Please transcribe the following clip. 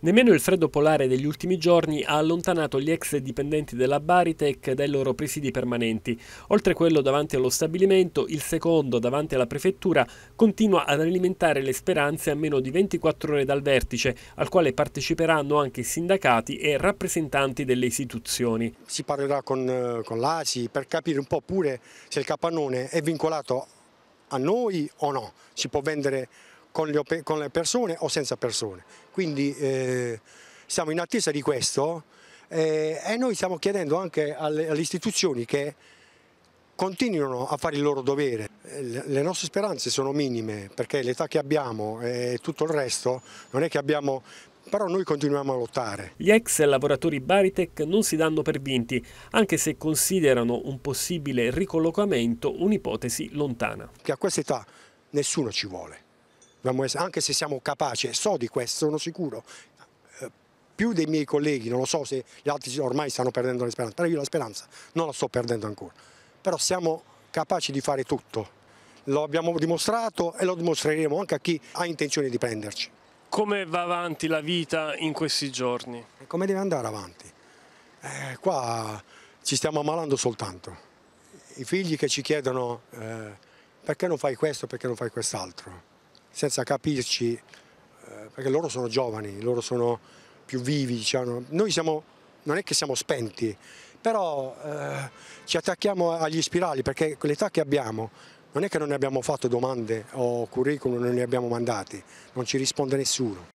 Nemmeno il freddo polare degli ultimi giorni ha allontanato gli ex dipendenti della Baritech dai loro presidi permanenti. Oltre quello davanti allo stabilimento, il secondo davanti alla prefettura continua ad alimentare le speranze a meno di 24 ore dal vertice, al quale parteciperanno anche sindacati e rappresentanti delle istituzioni. Si parlerà con, eh, con l'ASI per capire un po' pure se il capannone è vincolato a noi o no, si può vendere con, le, con le persone o senza persone. Quindi eh, siamo in attesa di questo eh, e noi stiamo chiedendo anche alle, alle istituzioni che continuino a fare il loro dovere. Le nostre speranze sono minime perché l'età che abbiamo e tutto il resto non è che abbiamo però noi continuiamo a lottare. Gli ex lavoratori Baritech non si danno per vinti, anche se considerano un possibile ricollocamento un'ipotesi lontana. Che a questa età nessuno ci vuole anche se siamo capaci, so di questo, sono sicuro, eh, più dei miei colleghi, non lo so se gli altri ormai stanno perdendo la speranza, però io la speranza non la sto perdendo ancora, però siamo capaci di fare tutto, lo abbiamo dimostrato e lo dimostreremo anche a chi ha intenzione di prenderci. Come va avanti la vita in questi giorni? Come deve andare avanti? Eh, qua ci stiamo ammalando soltanto. I figli che ci chiedono eh, perché non fai questo, perché non fai quest'altro senza capirci, eh, perché loro sono giovani, loro sono più vivi, diciamo. noi siamo, non è che siamo spenti, però eh, ci attacchiamo agli spirali perché con l'età che abbiamo non è che non ne abbiamo fatto domande o curriculum, non ne abbiamo mandati, non ci risponde nessuno.